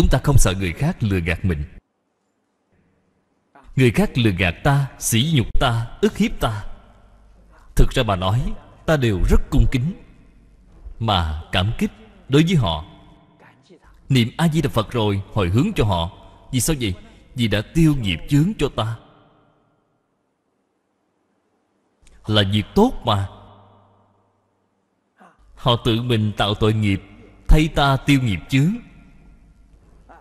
Chúng ta không sợ người khác lừa gạt mình Người khác lừa gạt ta, sỉ nhục ta, ức hiếp ta Thực ra bà nói Ta đều rất cung kính Mà cảm kích đối với họ Niệm A-di-đà Phật rồi Hồi hướng cho họ Vì sao vậy? Vì đã tiêu nghiệp chướng cho ta Là việc tốt mà Họ tự mình tạo tội nghiệp Thay ta tiêu nghiệp chướng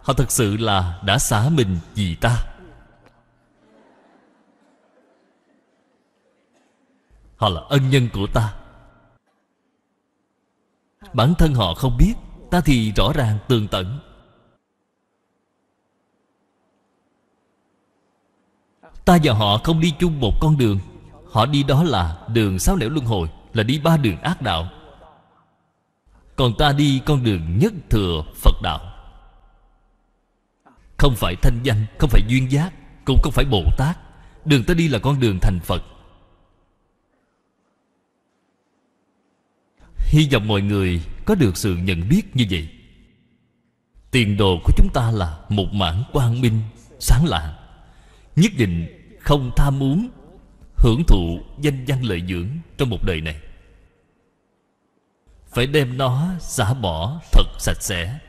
Họ thật sự là đã xả mình vì ta Họ là ân nhân của ta Bản thân họ không biết Ta thì rõ ràng tường tận Ta và họ không đi chung một con đường Họ đi đó là đường sáu nẻo luân hồi Là đi ba đường ác đạo Còn ta đi con đường nhất thừa Phật đạo không phải thanh danh Không phải duyên giác Cũng không phải Bồ Tát Đường ta đi là con đường thành Phật Hy vọng mọi người có được sự nhận biết như vậy Tiền đồ của chúng ta là một mảng quang minh, sáng lạ, Nhất định không tham muốn Hưởng thụ danh văn lợi dưỡng trong một đời này Phải đem nó xả bỏ thật sạch sẽ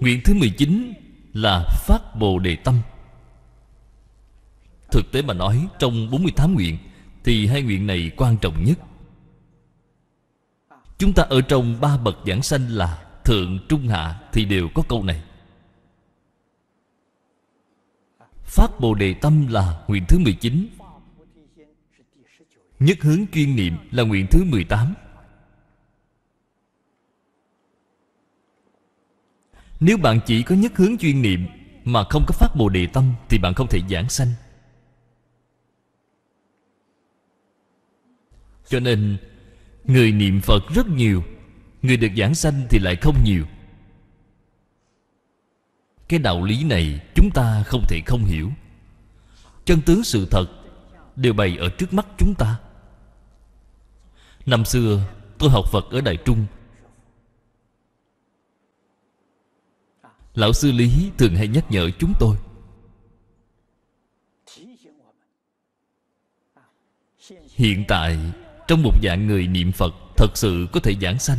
Nguyện thứ 19 là phát Bồ Đề Tâm Thực tế mà nói trong 48 nguyện Thì hai nguyện này quan trọng nhất Chúng ta ở trong ba bậc giảng sanh là Thượng, Trung, Hạ thì đều có câu này Phát Bồ Đề Tâm là nguyện thứ 19 Nhất hướng chuyên niệm là nguyện thứ 18 Nếu bạn chỉ có nhất hướng chuyên niệm Mà không có phát Bồ Đề Tâm Thì bạn không thể giảng sanh Cho nên Người niệm Phật rất nhiều Người được giảng sanh thì lại không nhiều Cái đạo lý này chúng ta không thể không hiểu Chân tướng sự thật Đều bày ở trước mắt chúng ta Năm xưa tôi học Phật ở Đại Trung Lão sư Lý thường hay nhắc nhở chúng tôi Hiện tại Trong một dạng người niệm Phật Thật sự có thể giảng sanh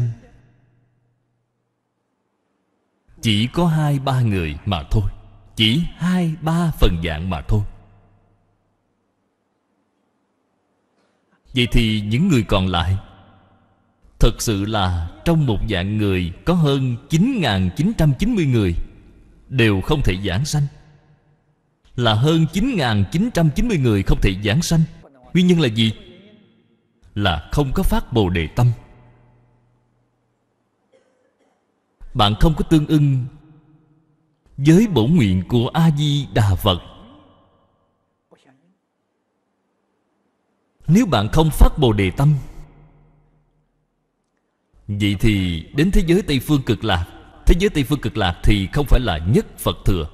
Chỉ có hai ba người mà thôi Chỉ hai ba phần dạng mà thôi Vậy thì những người còn lại Thật sự là trong một dạng người có hơn 9.990 người đều không thể giảng sanh Là hơn 9.990 người không thể giảng sanh Nguyên nhân là gì? Là không có phát Bồ Đề Tâm Bạn không có tương ưng Với bổ nguyện của A-di-đà Phật Nếu bạn không phát Bồ Đề Tâm Vậy thì đến thế giới Tây Phương cực lạc Thế giới Tây Phương Cực Lạc thì không phải là nhất Phật Thừa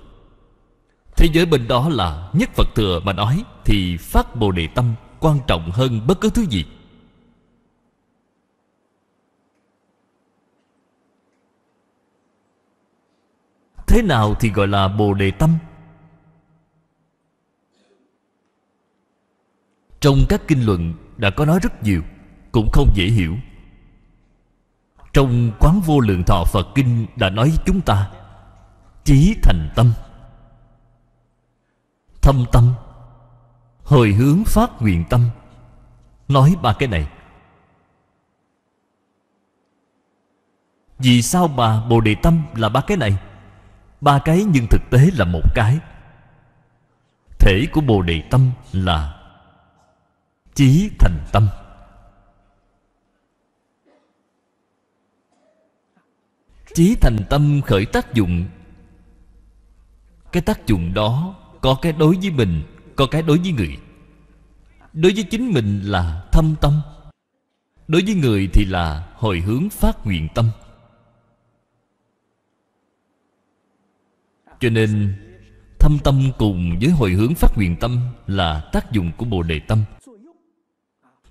Thế giới bên đó là nhất Phật Thừa mà nói Thì phát Bồ Đề Tâm quan trọng hơn bất cứ thứ gì Thế nào thì gọi là Bồ Đề Tâm Trong các kinh luận đã có nói rất nhiều Cũng không dễ hiểu trong quán vô lượng thọ Phật Kinh đã nói chúng ta Chí thành tâm Thâm tâm Hồi hướng phát nguyện tâm Nói ba cái này Vì sao mà Bồ Đề Tâm là ba cái này? Ba cái nhưng thực tế là một cái Thể của Bồ Đề Tâm là Chí thành tâm chí thành tâm khởi tác dụng cái tác dụng đó có cái đối với mình có cái đối với người đối với chính mình là thâm tâm đối với người thì là hồi hướng phát nguyện tâm cho nên thâm tâm cùng với hồi hướng phát nguyện tâm là tác dụng của bồ đề tâm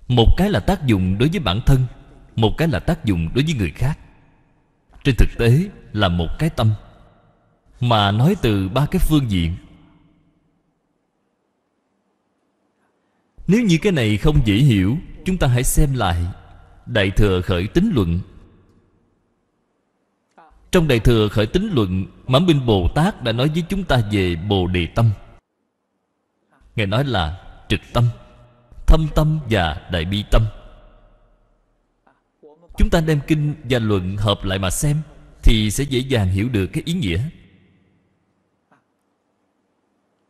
một cái là tác dụng đối với bản thân một cái là tác dụng đối với người khác trên thực tế là một cái tâm mà nói từ ba cái phương diện nếu như cái này không dễ hiểu chúng ta hãy xem lại đại thừa khởi tính luận trong đại thừa khởi tính luận mãn binh bồ tát đã nói với chúng ta về bồ đề tâm ngài nói là trực tâm thâm tâm và đại bi tâm Chúng ta đem kinh và luận hợp lại mà xem Thì sẽ dễ dàng hiểu được cái ý nghĩa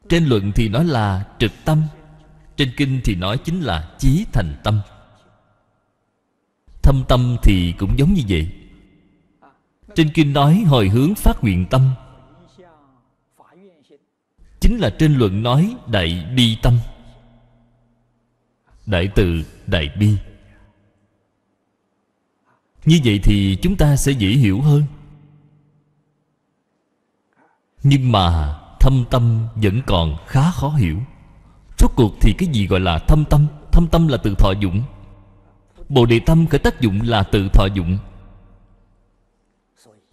Trên luận thì nói là trực tâm Trên kinh thì nói chính là chí thành tâm Thâm tâm thì cũng giống như vậy Trên kinh nói hồi hướng phát nguyện tâm Chính là trên luận nói đại bi tâm Đại từ đại bi như vậy thì chúng ta sẽ dễ hiểu hơn Nhưng mà thâm tâm vẫn còn khá khó hiểu Rốt cuộc thì cái gì gọi là thâm tâm Thâm tâm là từ thọ dụng Bồ đề tâm khởi tác dụng là tự thọ dụng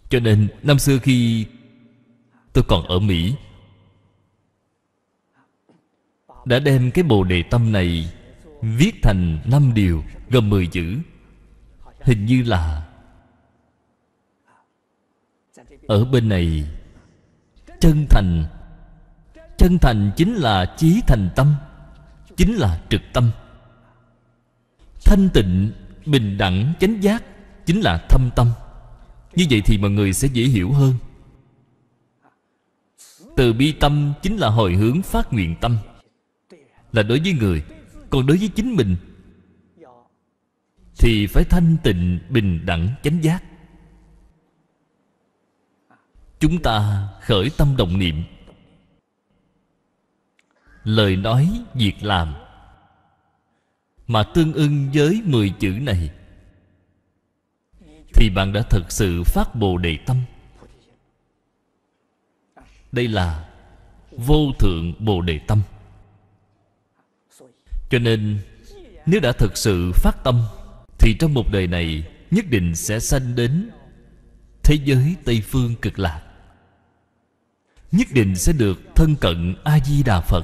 Cho nên năm xưa khi tôi còn ở Mỹ Đã đem cái bồ đề tâm này Viết thành năm điều gồm 10 chữ Hình như là Ở bên này Chân thành Chân thành chính là trí thành tâm Chính là trực tâm Thanh tịnh Bình đẳng chánh giác Chính là thâm tâm Như vậy thì mọi người sẽ dễ hiểu hơn Từ bi tâm chính là hồi hướng phát nguyện tâm Là đối với người Còn đối với chính mình thì phải thanh tịnh bình đẳng chánh giác chúng ta khởi tâm đồng niệm lời nói việc làm mà tương ưng với mười chữ này thì bạn đã thực sự phát bồ đề tâm đây là vô thượng bồ đề tâm cho nên nếu đã thực sự phát tâm thì trong một đời này nhất định sẽ sanh đến thế giới tây phương cực lạc nhất định sẽ được thân cận a di đà phật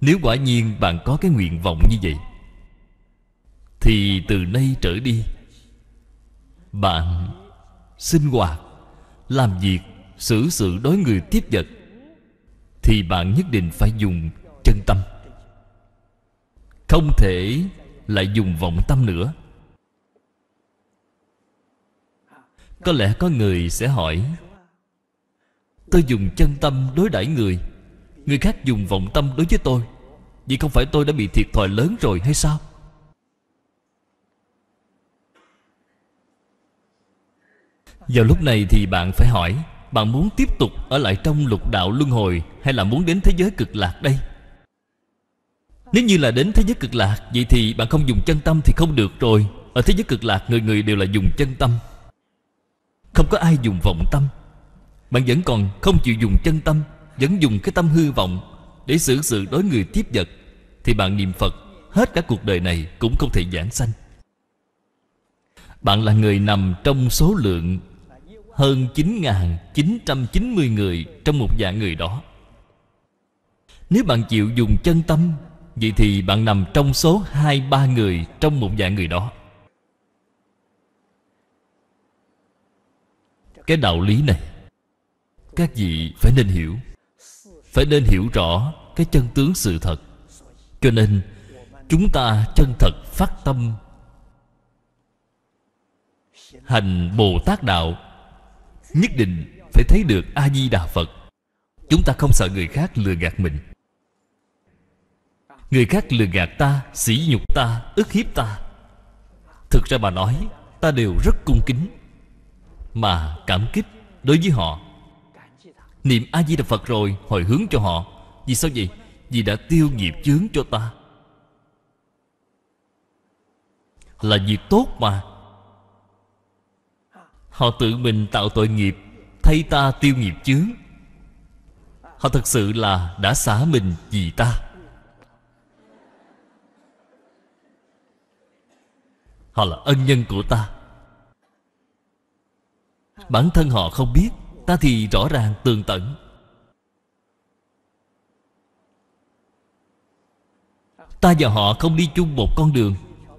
nếu quả nhiên bạn có cái nguyện vọng như vậy thì từ nay trở đi bạn sinh hoạt làm việc xử sự đối người tiếp vật thì bạn nhất định phải dùng chân tâm không thể lại dùng vọng tâm nữa Có lẽ có người sẽ hỏi Tôi dùng chân tâm đối đãi người Người khác dùng vọng tâm đối với tôi Vậy không phải tôi đã bị thiệt thòi lớn rồi hay sao Vào lúc này thì bạn phải hỏi Bạn muốn tiếp tục ở lại trong lục đạo luân hồi Hay là muốn đến thế giới cực lạc đây nếu như là đến thế giới cực lạc Vậy thì bạn không dùng chân tâm thì không được rồi Ở thế giới cực lạc người người đều là dùng chân tâm Không có ai dùng vọng tâm Bạn vẫn còn không chịu dùng chân tâm Vẫn dùng cái tâm hư vọng Để xử sự đối người tiếp vật Thì bạn niệm Phật Hết cả cuộc đời này cũng không thể giảng sanh Bạn là người nằm trong số lượng Hơn 9.990 người Trong một dạng người đó Nếu bạn chịu dùng chân tâm Vậy thì bạn nằm trong số hai ba người Trong một dạng người đó Cái đạo lý này Các vị phải nên hiểu Phải nên hiểu rõ Cái chân tướng sự thật Cho nên Chúng ta chân thật phát tâm Hành Bồ Tát Đạo Nhất định phải thấy được A-di-đà Phật Chúng ta không sợ người khác lừa gạt mình Người khác lừa gạt ta, sỉ nhục ta, ức hiếp ta Thực ra bà nói Ta đều rất cung kính Mà cảm kích đối với họ Niệm A-di-đà Phật rồi Hồi hướng cho họ Vì sao vậy? Vì đã tiêu nghiệp chướng cho ta Là việc tốt mà Họ tự mình tạo tội nghiệp Thay ta tiêu nghiệp chướng Họ thật sự là đã xả mình vì ta Họ là ân nhân của ta Bản thân họ không biết Ta thì rõ ràng tường tận Ta và họ không đi chung một con đường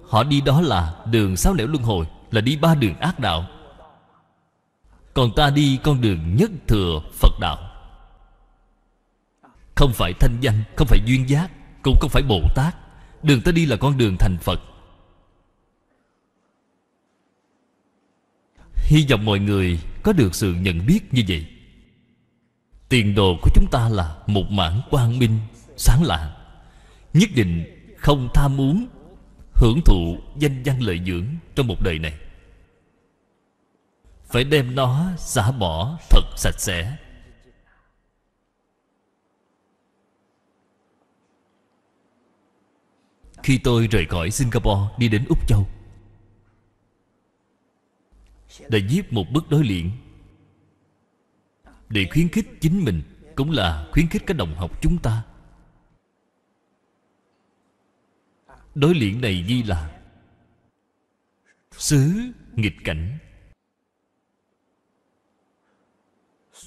Họ đi đó là đường sáu lẻo luân hồi Là đi ba đường ác đạo Còn ta đi con đường nhất thừa Phật đạo Không phải thanh danh Không phải duyên giác Cũng không phải Bồ Tát Đường ta đi là con đường thành Phật Hy vọng mọi người có được sự nhận biết như vậy Tiền đồ của chúng ta là một mảng quang minh, sáng lạ Nhất định không tham muốn Hưởng thụ danh văn lợi dưỡng trong một đời này Phải đem nó xả bỏ thật sạch sẽ Khi tôi rời khỏi Singapore đi đến Úc Châu đã viết một bức đối liền để khuyến khích chính mình cũng là khuyến khích các đồng học chúng ta đối liền này ghi là xứ nghịch cảnh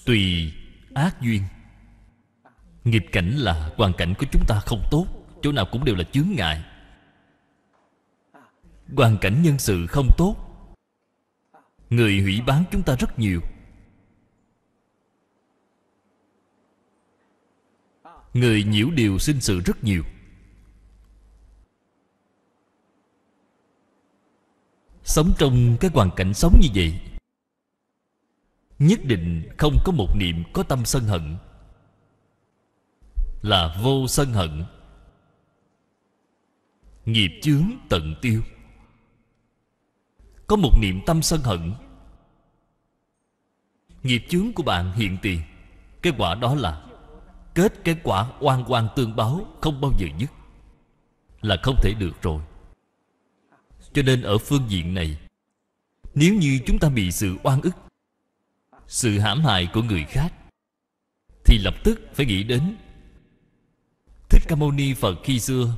tùy ác duyên nghịch cảnh là hoàn cảnh của chúng ta không tốt chỗ nào cũng đều là chướng ngại hoàn cảnh nhân sự không tốt Người hủy bán chúng ta rất nhiều Người nhiễu điều sinh sự rất nhiều Sống trong cái hoàn cảnh sống như vậy Nhất định không có một niệm có tâm sân hận Là vô sân hận Nghiệp chướng tận tiêu Có một niệm tâm sân hận Nghiệp chướng của bạn hiện tiền Cái quả đó là Kết cái quả oan oan tương báo Không bao giờ dứt Là không thể được rồi Cho nên ở phương diện này Nếu như chúng ta bị sự oan ức Sự hãm hại của người khác Thì lập tức phải nghĩ đến Thích Ca Mâu Ni Phật khi xưa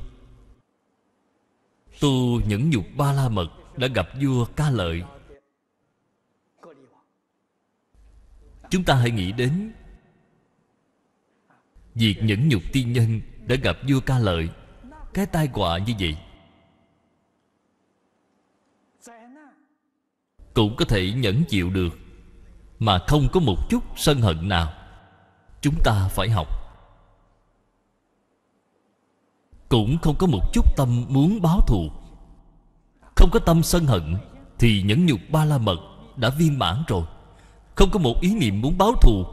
Tu nhẫn nhục ba la mật Đã gặp vua ca lợi Chúng ta hãy nghĩ đến Việc nhẫn nhục tiên nhân Đã gặp vua ca lợi Cái tai họa như vậy Cũng có thể nhẫn chịu được Mà không có một chút sân hận nào Chúng ta phải học Cũng không có một chút tâm muốn báo thù Không có tâm sân hận Thì nhẫn nhục ba la mật Đã viên mãn rồi không có một ý niệm muốn báo thù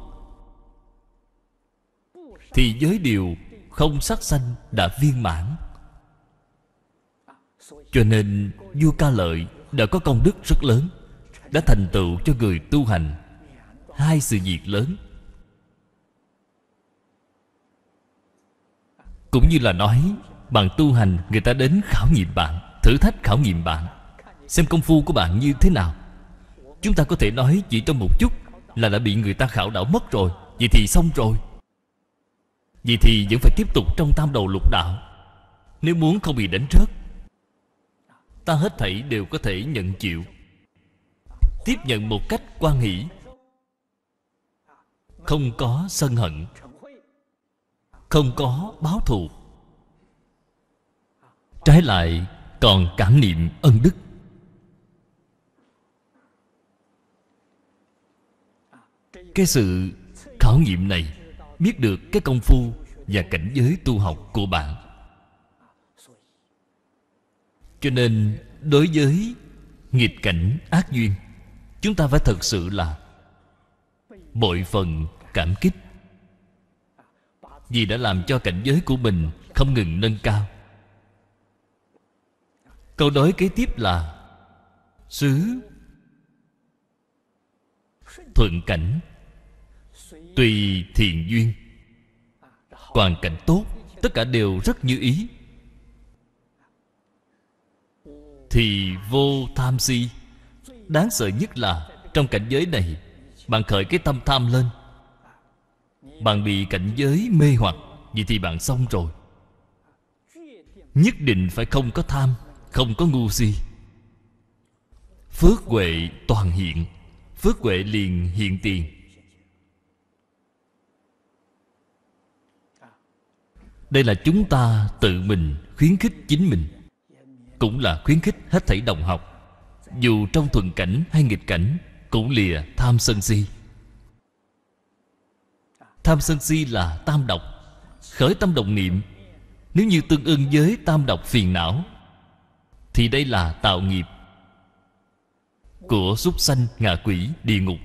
Thì giới điều không sát sanh đã viên mãn Cho nên vua ca lợi đã có công đức rất lớn Đã thành tựu cho người tu hành Hai sự việc lớn Cũng như là nói Bạn tu hành người ta đến khảo nghiệm bạn Thử thách khảo nghiệm bạn Xem công phu của bạn như thế nào Chúng ta có thể nói chỉ trong một chút Là đã bị người ta khảo đảo mất rồi Vậy thì xong rồi Vậy thì vẫn phải tiếp tục trong tam đầu lục đạo Nếu muốn không bị đánh rớt Ta hết thảy đều có thể nhận chịu Tiếp nhận một cách quan hỷ Không có sân hận Không có báo thù Trái lại còn cảm niệm ân đức cái sự khảo nghiệm này biết được cái công phu và cảnh giới tu học của bạn cho nên đối với nghịch cảnh ác duyên chúng ta phải thật sự là bội phần cảm kích vì đã làm cho cảnh giới của mình không ngừng nâng cao câu đối kế tiếp là xứ thuận cảnh Tùy thiện duyên Hoàn cảnh tốt Tất cả đều rất như ý Thì vô tham si Đáng sợ nhất là Trong cảnh giới này Bạn khởi cái tâm tham lên Bạn bị cảnh giới mê hoặc Vậy thì bạn xong rồi Nhất định phải không có tham Không có ngu si Phước huệ toàn hiện Phước huệ liền hiện tiền Đây là chúng ta tự mình khuyến khích chính mình Cũng là khuyến khích hết thảy đồng học Dù trong thuận cảnh hay nghịch cảnh Cũng lìa tham sân si Tham sân si là tam độc Khởi tâm đồng niệm Nếu như tương ưng với tam độc phiền não Thì đây là tạo nghiệp Của súc sanh, ngạ quỷ, địa ngục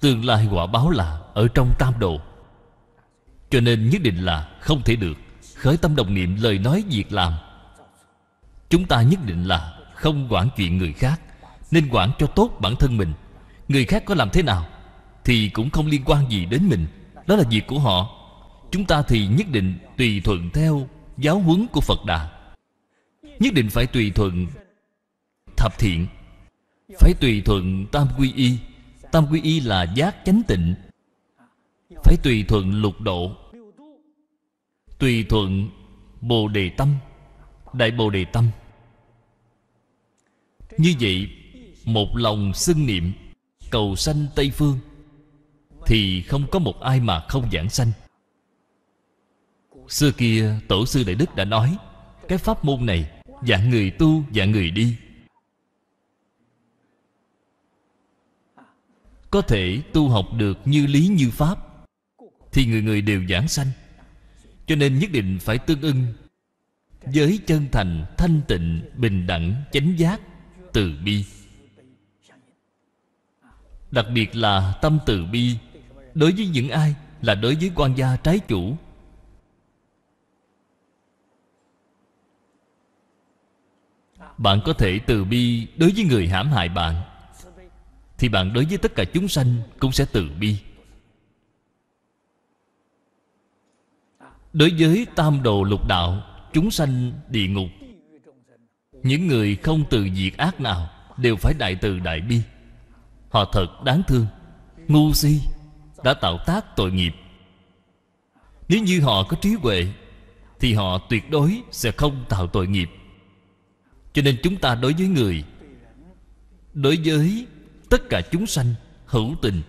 Tương lai quả báo là Ở trong tam độ cho nên nhất định là không thể được Khởi tâm đồng niệm lời nói việc làm Chúng ta nhất định là không quản chuyện người khác Nên quản cho tốt bản thân mình Người khác có làm thế nào Thì cũng không liên quan gì đến mình Đó là việc của họ Chúng ta thì nhất định tùy thuận theo Giáo huấn của Phật Đà Nhất định phải tùy thuận Thập thiện Phải tùy thuận Tam Quy Y Tam Quy Y là giác chánh tịnh Phải tùy thuận lục độ tùy thuận bồ đề tâm đại bồ đề tâm như vậy một lòng xưng niệm cầu sanh tây phương thì không có một ai mà không giảng sanh xưa kia tổ sư đại đức đã nói cái pháp môn này dạng người tu dạng người đi có thể tu học được như lý như pháp thì người người đều giảng sanh cho nên nhất định phải tương ưng với chân thành thanh tịnh bình đẳng chánh giác từ bi đặc biệt là tâm từ bi đối với những ai là đối với quan gia trái chủ bạn có thể từ bi đối với người hãm hại bạn thì bạn đối với tất cả chúng sanh cũng sẽ từ bi Đối với tam đồ lục đạo Chúng sanh địa ngục Những người không từ diệt ác nào Đều phải đại từ đại bi Họ thật đáng thương Ngu si Đã tạo tác tội nghiệp Nếu như họ có trí huệ Thì họ tuyệt đối sẽ không tạo tội nghiệp Cho nên chúng ta đối với người Đối với tất cả chúng sanh hữu tình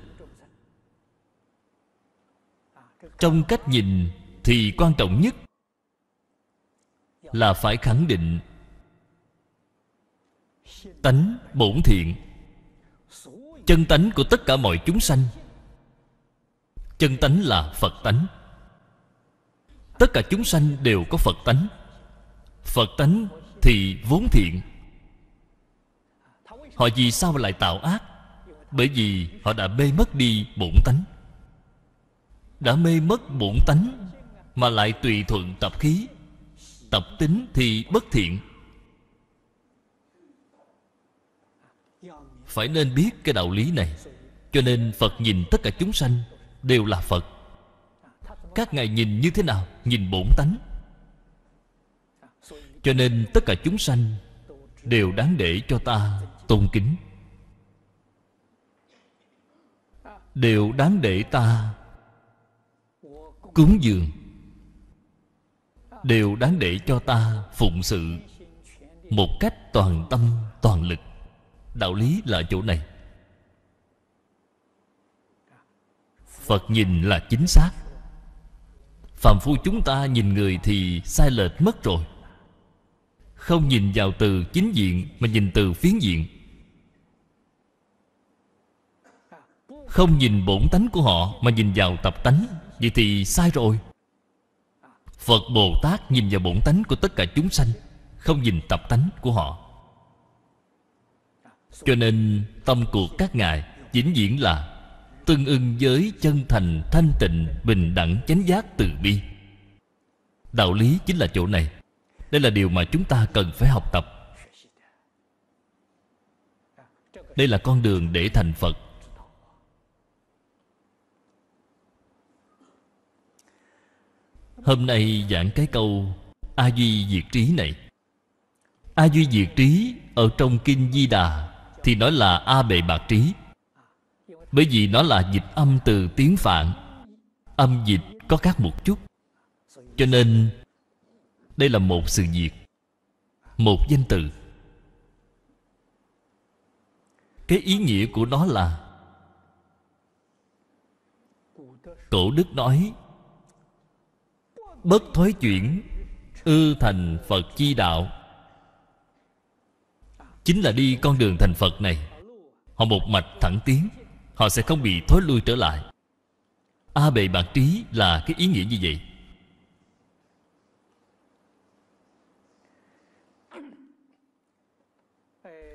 Trong cách nhìn thì quan trọng nhất là phải khẳng định tánh bổn thiện chân tánh của tất cả mọi chúng sanh chân tánh là phật tánh tất cả chúng sanh đều có phật tánh phật tánh thì vốn thiện họ vì sao lại tạo ác bởi vì họ đã mê mất đi bổn tánh đã mê mất bổn tánh mà lại tùy thuận tập khí tập tính thì bất thiện phải nên biết cái đạo lý này cho nên phật nhìn tất cả chúng sanh đều là phật các ngài nhìn như thế nào nhìn bổn tánh cho nên tất cả chúng sanh đều đáng để cho ta tôn kính đều đáng để ta cúng dường đều đáng để cho ta phụng sự một cách toàn tâm toàn lực đạo lý là chỗ này phật nhìn là chính xác phạm phu chúng ta nhìn người thì sai lệch mất rồi không nhìn vào từ chính diện mà nhìn từ phiến diện không nhìn bổn tánh của họ mà nhìn vào tập tánh vậy thì sai rồi Phật Bồ Tát nhìn vào bổn tánh của tất cả chúng sanh Không nhìn tập tánh của họ Cho nên tâm của các ngài Chính diễn là Tương ưng với chân thành thanh tịnh Bình đẳng chánh giác từ bi Đạo lý chính là chỗ này Đây là điều mà chúng ta cần phải học tập Đây là con đường để thành Phật Hôm nay giảng cái câu A Duy Diệt Trí này A Duy Diệt Trí Ở trong Kinh Di Đà Thì nói là A Bệ Bạc Trí Bởi vì nó là dịch âm từ tiếng Phạn Âm dịch có khác một chút Cho nên Đây là một sự diệt Một danh từ Cái ý nghĩa của nó là Cổ Đức nói bất thối chuyển ư thành phật chi đạo chính là đi con đường thành phật này họ một mạch thẳng tiến họ sẽ không bị thối lui trở lại a bề bạc trí là cái ý nghĩa như vậy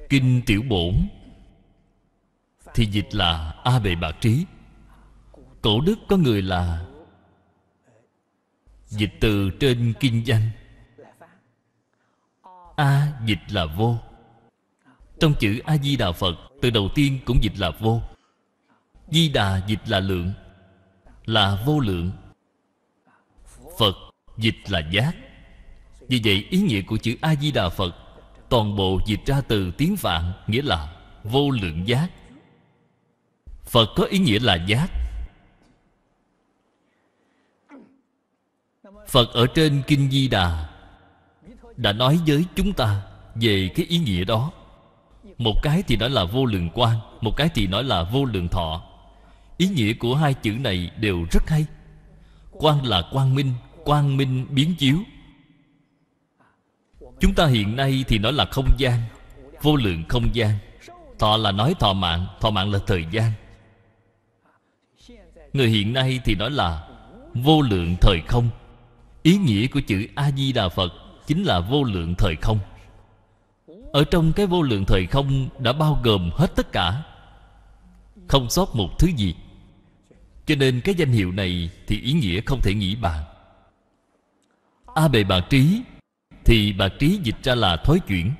kinh tiểu bổn thì dịch là a bề bạc trí cổ đức có người là Dịch từ trên kinh danh A dịch là vô Trong chữ A-di-đà Phật Từ đầu tiên cũng dịch là vô Di đà dịch là lượng Là vô lượng Phật dịch là giác Vì vậy ý nghĩa của chữ A-di-đà Phật Toàn bộ dịch ra từ tiếng Phạn Nghĩa là vô lượng giác Phật có ý nghĩa là giác phật ở trên kinh di đà đã nói với chúng ta về cái ý nghĩa đó một cái thì nói là vô lượng quan một cái thì nói là vô lượng thọ ý nghĩa của hai chữ này đều rất hay quan là quang minh quang minh biến chiếu chúng ta hiện nay thì nói là không gian vô lượng không gian thọ là nói thọ mạng thọ mạng là thời gian người hiện nay thì nói là vô lượng thời không ý nghĩa của chữ a di đà phật chính là vô lượng thời không ở trong cái vô lượng thời không đã bao gồm hết tất cả không sót một thứ gì cho nên cái danh hiệu này thì ý nghĩa không thể nghĩ bàn a bề bạc trí thì bạc trí dịch ra là thói chuyển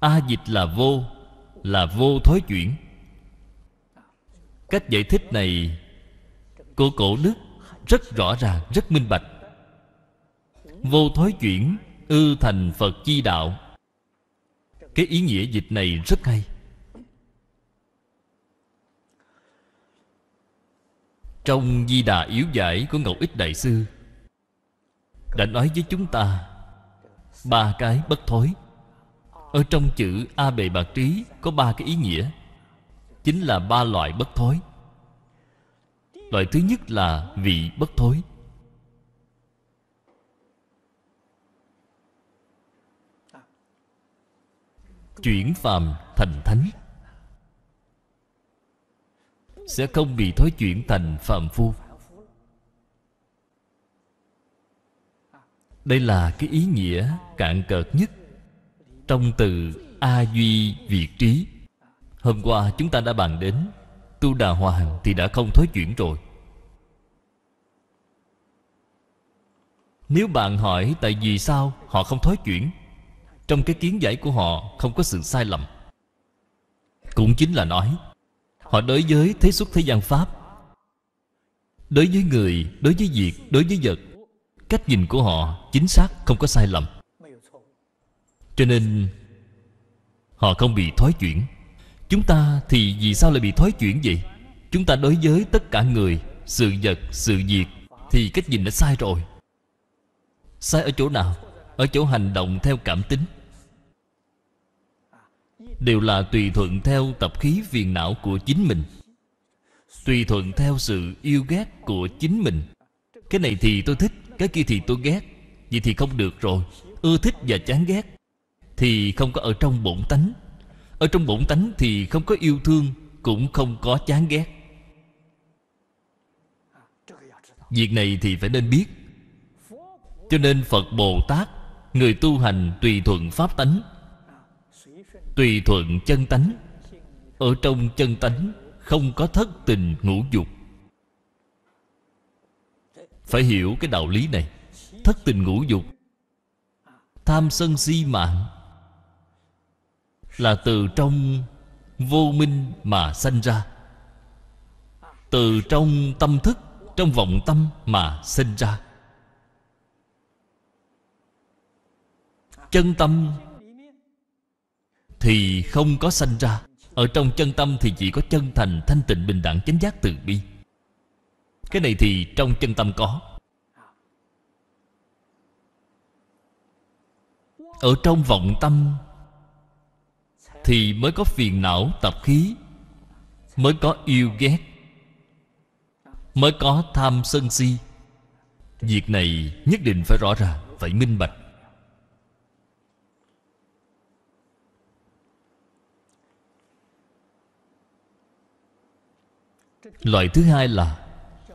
a dịch là vô là vô thói chuyển cách giải thích này của cổ đức rất rõ ràng rất minh bạch vô thối chuyển ư thành phật chi đạo cái ý nghĩa dịch này rất hay trong di đà yếu giải của ngọc ích đại sư đã nói với chúng ta ba cái bất thối ở trong chữ a bề bạc trí có ba cái ý nghĩa chính là ba loại bất thối loại thứ nhất là vị bất thối chuyển phàm thành thánh sẽ không bị thối chuyển thành phạm phu đây là cái ý nghĩa cạn cợt nhất trong từ a duy vị trí hôm qua chúng ta đã bàn đến tu đà hoàng thì đã không thối chuyển rồi nếu bạn hỏi tại vì sao họ không thối chuyển trong cái kiến giải của họ không có sự sai lầm Cũng chính là nói Họ đối với thế xuất thế gian Pháp Đối với người, đối với việc, đối với vật Cách nhìn của họ chính xác không có sai lầm Cho nên Họ không bị thoái chuyển Chúng ta thì vì sao lại bị thoái chuyển vậy? Chúng ta đối với tất cả người Sự vật, sự việc Thì cách nhìn đã sai rồi Sai ở chỗ nào? ở chỗ hành động theo cảm tính đều là tùy thuận theo tập khí phiền não của chính mình tùy thuận theo sự yêu ghét của chính mình cái này thì tôi thích cái kia thì tôi ghét vậy thì không được rồi ưa thích và chán ghét thì không có ở trong bổn tánh ở trong bổn tánh thì không có yêu thương cũng không có chán ghét việc này thì phải nên biết cho nên phật bồ tát Người tu hành tùy thuận pháp tánh Tùy thuận chân tánh Ở trong chân tánh Không có thất tình ngũ dục Phải hiểu cái đạo lý này Thất tình ngũ dục Tham sân si mạng Là từ trong vô minh mà sanh ra Từ trong tâm thức Trong vọng tâm mà sinh ra chân tâm thì không có sanh ra ở trong chân tâm thì chỉ có chân thành thanh tịnh bình đẳng chánh giác từ bi cái này thì trong chân tâm có ở trong vọng tâm thì mới có phiền não tập khí mới có yêu ghét mới có tham sân si việc này nhất định phải rõ ràng phải minh bạch Loại thứ hai là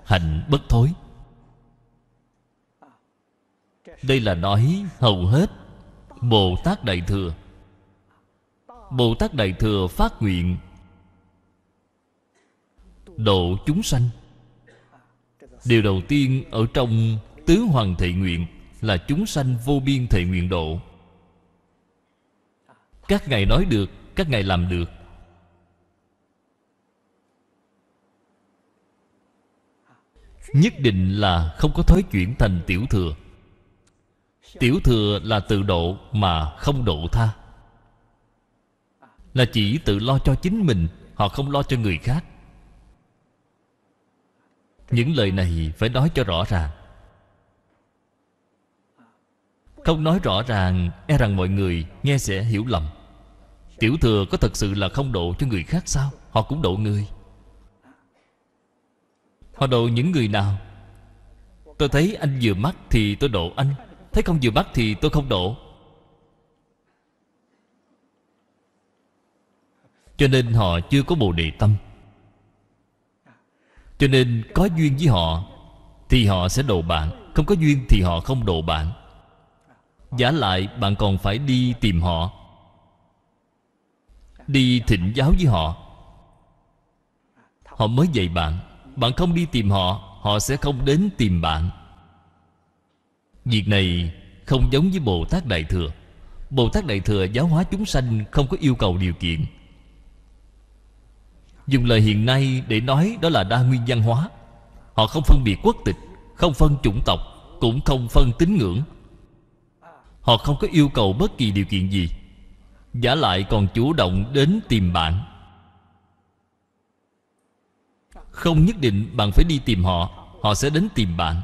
hạnh bất thối Đây là nói hầu hết Bồ Tát Đại Thừa Bồ Tát Đại Thừa phát nguyện Độ chúng sanh Điều đầu tiên ở trong Tứ Hoàng Thệ Nguyện Là chúng sanh vô biên thệ nguyện độ Các Ngài nói được Các Ngài làm được nhất định là không có thối chuyển thành tiểu thừa tiểu thừa là tự độ mà không độ tha là chỉ tự lo cho chính mình họ không lo cho người khác những lời này phải nói cho rõ ràng không nói rõ ràng e rằng mọi người nghe sẽ hiểu lầm tiểu thừa có thật sự là không độ cho người khác sao họ cũng độ người Họ độ những người nào Tôi thấy anh vừa mắt thì tôi độ anh Thấy không vừa mắt thì tôi không độ Cho nên họ chưa có bồ đề tâm Cho nên có duyên với họ Thì họ sẽ độ bạn Không có duyên thì họ không độ bạn Giả lại bạn còn phải đi tìm họ Đi thỉnh giáo với họ Họ mới dạy bạn bạn không đi tìm họ Họ sẽ không đến tìm bạn Việc này không giống với Bồ Tát Đại Thừa Bồ Tát Đại Thừa giáo hóa chúng sanh Không có yêu cầu điều kiện Dùng lời hiện nay để nói đó là đa nguyên văn hóa Họ không phân biệt quốc tịch Không phân chủng tộc Cũng không phân tín ngưỡng Họ không có yêu cầu bất kỳ điều kiện gì Giả lại còn chủ động đến tìm bạn không nhất định bạn phải đi tìm họ Họ sẽ đến tìm bạn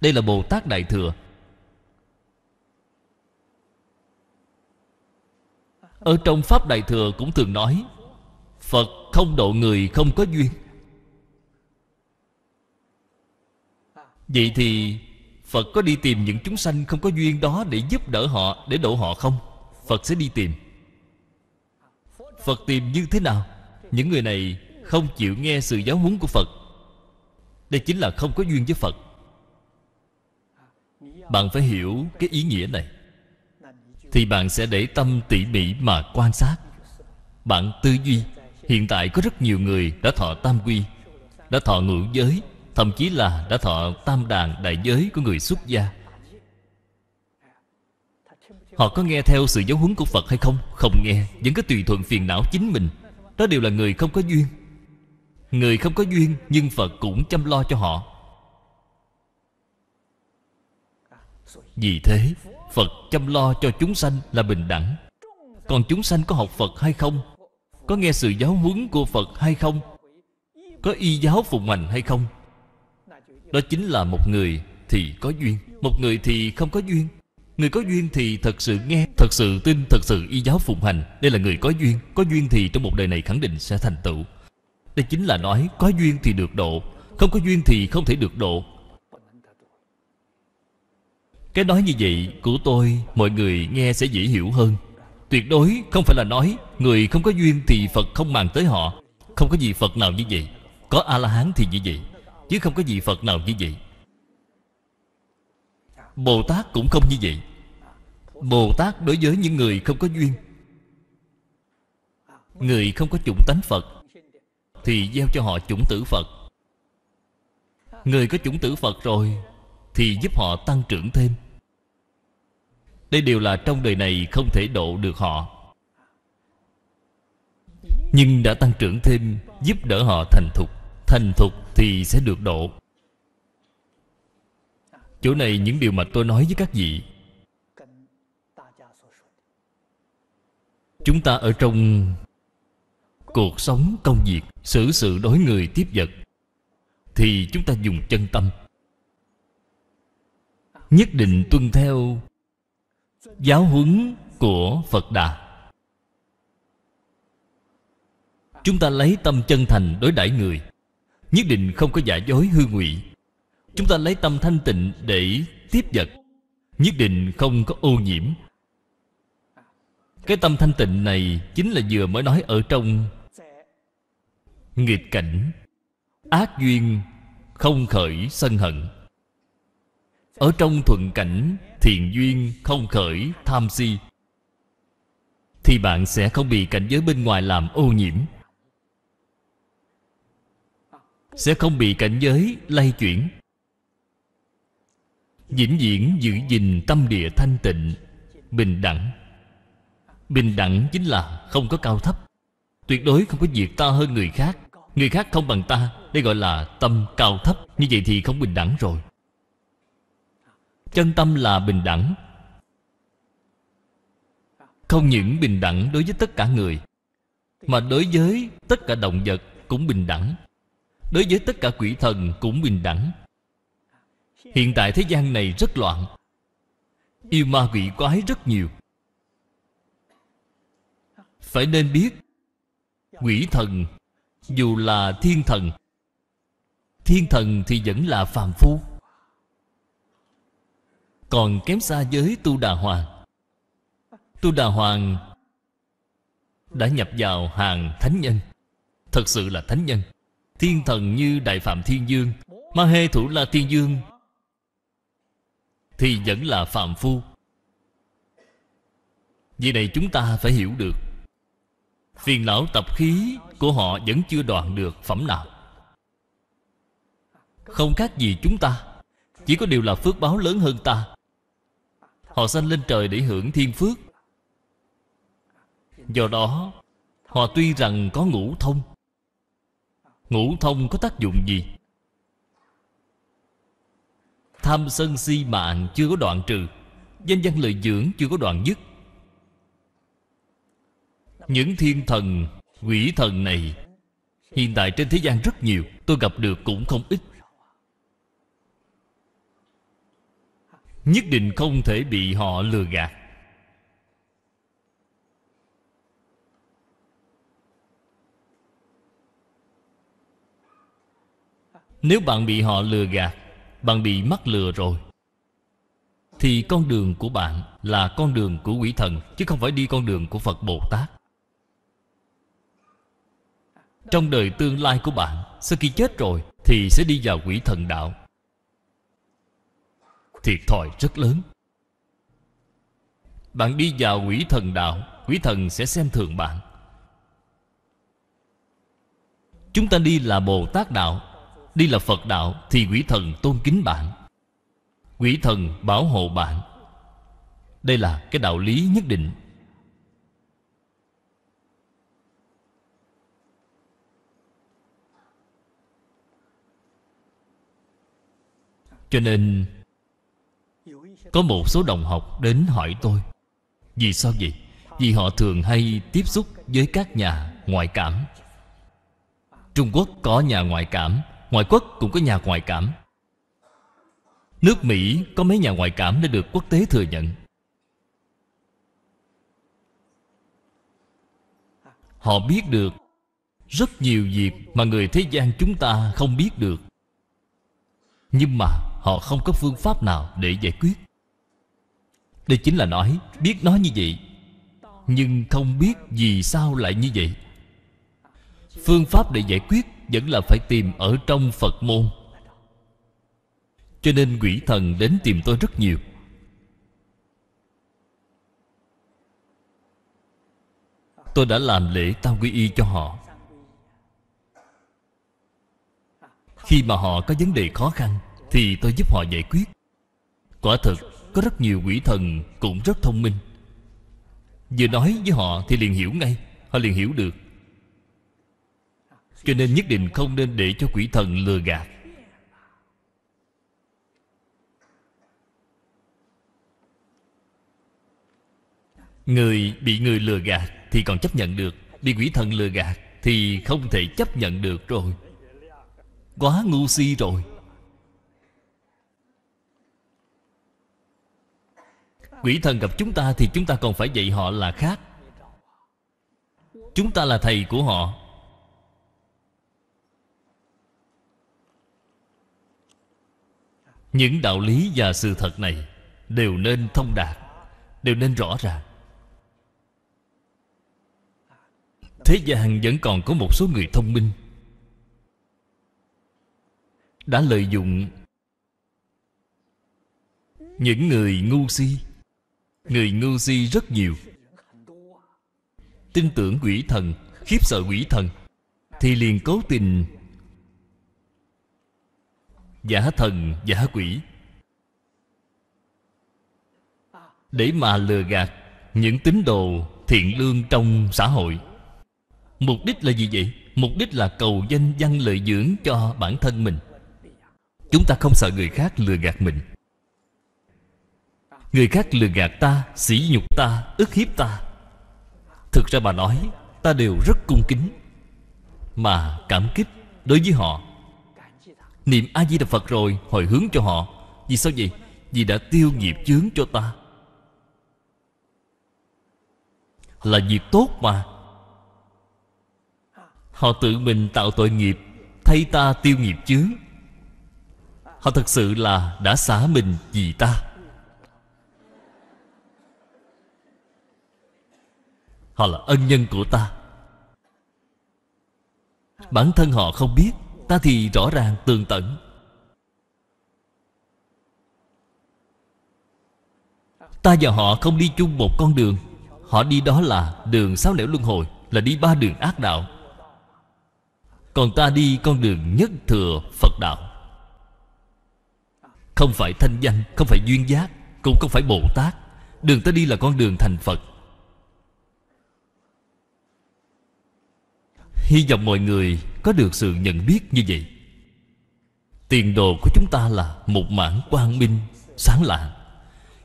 Đây là Bồ Tát Đại Thừa Ở trong Pháp Đại Thừa cũng thường nói Phật không độ người không có duyên Vậy thì Phật có đi tìm những chúng sanh không có duyên đó Để giúp đỡ họ, để độ họ không? Phật sẽ đi tìm Phật tìm như thế nào? Những người này không chịu nghe sự giáo huấn của phật đây chính là không có duyên với phật bạn phải hiểu cái ý nghĩa này thì bạn sẽ để tâm tỉ mỉ mà quan sát bạn tư duy hiện tại có rất nhiều người đã thọ tam quy đã thọ ngũ giới thậm chí là đã thọ tam đàn đại giới của người xuất gia họ có nghe theo sự giáo huấn của phật hay không không nghe vẫn cứ tùy thuận phiền não chính mình đó đều là người không có duyên Người không có duyên Nhưng Phật cũng chăm lo cho họ Vì thế Phật chăm lo cho chúng sanh là bình đẳng Còn chúng sanh có học Phật hay không Có nghe sự giáo huấn của Phật hay không Có y giáo phụng hành hay không Đó chính là một người thì có duyên Một người thì không có duyên Người có duyên thì thật sự nghe Thật sự tin, thật sự y giáo phụng hành Đây là người có duyên Có duyên thì trong một đời này khẳng định sẽ thành tựu đây chính là nói có duyên thì được độ Không có duyên thì không thể được độ Cái nói như vậy của tôi Mọi người nghe sẽ dễ hiểu hơn Tuyệt đối không phải là nói Người không có duyên thì Phật không màng tới họ Không có gì Phật nào như vậy Có A-la-hán thì như vậy Chứ không có gì Phật nào như vậy Bồ Tát cũng không như vậy Bồ Tát đối với những người không có duyên Người không có chủng tánh Phật thì gieo cho họ chủng tử phật người có chủng tử phật rồi thì giúp họ tăng trưởng thêm đây đều là trong đời này không thể độ được họ nhưng đã tăng trưởng thêm giúp đỡ họ thành thục thành thục thì sẽ được độ chỗ này những điều mà tôi nói với các vị chúng ta ở trong cuộc sống công việc xử sự đối người tiếp vật thì chúng ta dùng chân tâm nhất định tuân theo giáo huấn của phật đà chúng ta lấy tâm chân thành đối đãi người nhất định không có giả dối hư ngụy chúng ta lấy tâm thanh tịnh để tiếp vật nhất định không có ô nhiễm cái tâm thanh tịnh này chính là vừa mới nói ở trong Nghịch cảnh Ác duyên không khởi sân hận Ở trong thuận cảnh Thiện duyên không khởi tham si Thì bạn sẽ không bị cảnh giới bên ngoài làm ô nhiễm Sẽ không bị cảnh giới lay chuyển vĩnh viễn giữ gìn tâm địa thanh tịnh bình đẳng bình đẳng chính là không có cao thấp tuyệt đối không có việc to hơn người khác Người khác không bằng ta Đây gọi là tâm cao thấp Như vậy thì không bình đẳng rồi Chân tâm là bình đẳng Không những bình đẳng đối với tất cả người Mà đối với tất cả động vật cũng bình đẳng Đối với tất cả quỷ thần cũng bình đẳng Hiện tại thế gian này rất loạn Yêu ma quỷ quái rất nhiều Phải nên biết Quỷ thần dù là thiên thần thiên thần thì vẫn là phàm phu còn kém xa giới tu đà hoàng tu đà hoàng đã nhập vào hàng thánh nhân thật sự là thánh nhân thiên thần như đại phạm thiên dương ma hê thủ la thiên dương thì vẫn là phàm phu vì này chúng ta phải hiểu được Phiền não tập khí của họ vẫn chưa đoạn được phẩm nào Không khác gì chúng ta Chỉ có điều là phước báo lớn hơn ta Họ sanh lên trời để hưởng thiên phước Do đó Họ tuy rằng có ngũ thông Ngũ thông có tác dụng gì? Tham sân si mạng chưa có đoạn trừ Danh văn lợi dưỡng chưa có đoạn dứt những thiên thần, quỷ thần này Hiện tại trên thế gian rất nhiều Tôi gặp được cũng không ít Nhất định không thể bị họ lừa gạt Nếu bạn bị họ lừa gạt Bạn bị mắc lừa rồi Thì con đường của bạn là con đường của quỷ thần Chứ không phải đi con đường của Phật Bồ Tát trong đời tương lai của bạn Sau khi chết rồi Thì sẽ đi vào quỷ thần đạo Thiệt thòi rất lớn Bạn đi vào quỷ thần đạo Quỷ thần sẽ xem thường bạn Chúng ta đi là Bồ Tát Đạo Đi là Phật Đạo Thì quỷ thần tôn kính bạn Quỷ thần bảo hộ bạn Đây là cái đạo lý nhất định Cho nên Có một số đồng học đến hỏi tôi Vì sao vậy? Vì họ thường hay tiếp xúc với các nhà ngoại cảm Trung Quốc có nhà ngoại cảm Ngoại quốc cũng có nhà ngoại cảm Nước Mỹ có mấy nhà ngoại cảm đã được quốc tế thừa nhận Họ biết được Rất nhiều việc mà người thế gian chúng ta không biết được Nhưng mà Họ không có phương pháp nào để giải quyết Đây chính là nói Biết nói như vậy Nhưng không biết vì sao lại như vậy Phương pháp để giải quyết Vẫn là phải tìm ở trong Phật môn Cho nên quỷ thần đến tìm tôi rất nhiều Tôi đã làm lễ tao quy y cho họ Khi mà họ có vấn đề khó khăn thì tôi giúp họ giải quyết Quả thật Có rất nhiều quỷ thần cũng rất thông minh Vừa nói với họ thì liền hiểu ngay Họ liền hiểu được Cho nên nhất định không nên để cho quỷ thần lừa gạt Người bị người lừa gạt thì còn chấp nhận được Bị quỷ thần lừa gạt thì không thể chấp nhận được rồi Quá ngu si rồi Quỷ thần gặp chúng ta thì chúng ta còn phải dạy họ là khác Chúng ta là thầy của họ Những đạo lý và sự thật này Đều nên thông đạt Đều nên rõ ràng Thế gian vẫn còn có một số người thông minh Đã lợi dụng Những người ngu si Người ngu si rất nhiều Tin tưởng quỷ thần Khiếp sợ quỷ thần Thì liền cố tình Giả thần giả quỷ Để mà lừa gạt Những tín đồ thiện lương trong xã hội Mục đích là gì vậy? Mục đích là cầu danh văn lợi dưỡng cho bản thân mình Chúng ta không sợ người khác lừa gạt mình Người khác lừa gạt ta, sỉ nhục ta, ức hiếp ta Thực ra bà nói Ta đều rất cung kính Mà cảm kích đối với họ Niệm A-di-đà Phật rồi Hồi hướng cho họ Vì sao vậy? Vì đã tiêu nghiệp chướng cho ta Là việc tốt mà Họ tự mình tạo tội nghiệp Thay ta tiêu nghiệp chướng Họ thật sự là đã xả mình vì ta Họ là ân nhân của ta Bản thân họ không biết Ta thì rõ ràng tường tận Ta và họ không đi chung một con đường Họ đi đó là đường sáu lẻo luân hồi Là đi ba đường ác đạo Còn ta đi con đường nhất thừa Phật đạo Không phải thanh danh Không phải duyên giác Cũng không phải Bồ Tát Đường ta đi là con đường thành Phật Hy vọng mọi người có được sự nhận biết như vậy Tiền đồ của chúng ta là một mảng quang minh, sáng lạng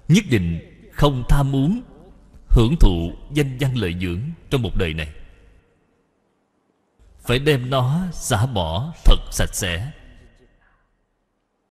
Nhất định không tham muốn Hưởng thụ danh văn lợi dưỡng trong một đời này Phải đem nó xả bỏ thật sạch sẽ